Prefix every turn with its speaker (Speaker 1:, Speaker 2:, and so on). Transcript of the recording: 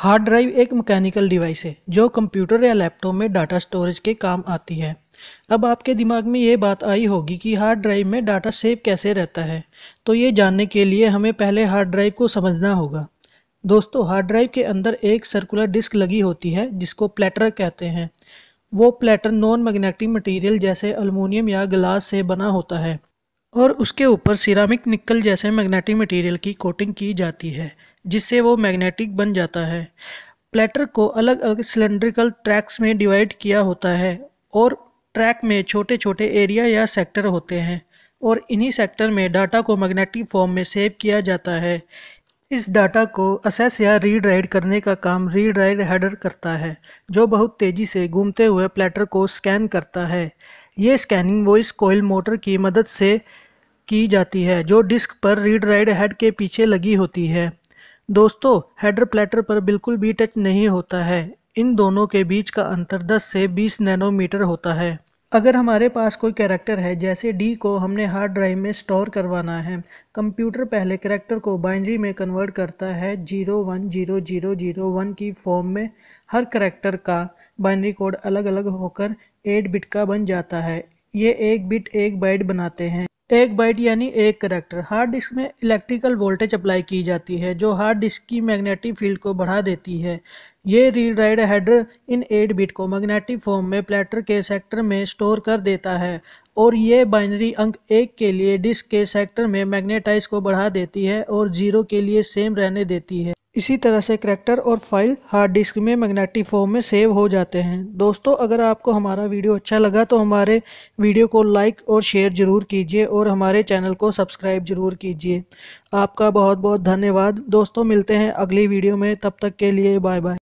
Speaker 1: hard drive एक mechanical device है जो कंप्यूटर या लैपटॉप में डाटा स्टोरेज के काम आती है अब आपके दिमाग में ये बात आई होगी कि हार्ड ड्राइव में डाटा सेव कैसे रहता है तो ये जानने के लिए हमें पहले हार्ड ड्राइव को समझना होगा दोस्तों हार्ड ड्राइव के अंदर एक सर्कुलर डिस्क लगी होती है जिसको प्लेटर कहते हैं वो प्लेटर नॉन मैग्नेटिक मटीरियल जैसे अलमोनियम या ग्लास से बना होता है और उसके ऊपर सिरामिक निकल जैसे मैग्नेटिक मटीरियल की कोटिंग की जाती है जिससे वो मैग्नेटिक बन जाता है प्लेटर को अलग अलग सिलेंड्रिकल ट्रैक्स में डिवाइड किया होता है और ट्रैक में छोटे छोटे एरिया या सेक्टर होते हैं और इन्हीं सेक्टर में डाटा को मैग्नेटिक फॉर्म में सेव किया जाता है इस डाटा को असेस या रीड राइड करने का काम रीड राइड हेडर करता है जो बहुत तेज़ी से घूमते हुए प्लेटर को स्कैन करता है ये स्कैनिंग वॉइस कोयल मोटर की मदद से की जाती है जो डिस्क पर रीड राइड हेड के पीछे लगी होती है दोस्तों हेडर प्लेटर पर बिल्कुल भी टच नहीं होता है इन दोनों के बीच का अंतर 10 से 20 नैनोमीटर होता है अगर हमारे पास कोई कैरेक्टर है जैसे डी को हमने हार्ड ड्राइव में स्टोर करवाना है कंप्यूटर पहले कैरेक्टर को बाइनरी में कन्वर्ट करता है zero one zero zero zero one की फॉर्म में हर कैरेक्टर का बाइनरी कोड अलग अलग होकर एट बिट का बन जाता है ये एक बिट एक बाइट बनाते हैं एक बाइट यानी एक करेक्टर हार्ड डिस्क में इलेक्ट्रिकल वोल्टेज अप्लाई की जाती है जो हार्ड डिस्क की मैग्नेटिक फील्ड को बढ़ा देती है ये read write header in eight bit को मैग्नेटिक फॉर्म में प्लेटर के सेक्टर में स्टोर कर देता है और ये बाइनरी अंक एक के लिए डिस्क के सेक्टर में मैग्नेटाइज को बढ़ा देती है और जीरो के लिए सेम रहने देती है इसी तरह से करैक्टर और फाइल हार्ड डिस्क में मैग्नेटिक फॉर्म में सेव हो जाते हैं दोस्तों अगर आपको हमारा वीडियो अच्छा लगा तो हमारे वीडियो को लाइक और शेयर ज़रूर कीजिए और हमारे चैनल को सब्सक्राइब ज़रूर कीजिए आपका बहुत बहुत धन्यवाद दोस्तों मिलते हैं अगली वीडियो में तब तक के लिए बाय बाय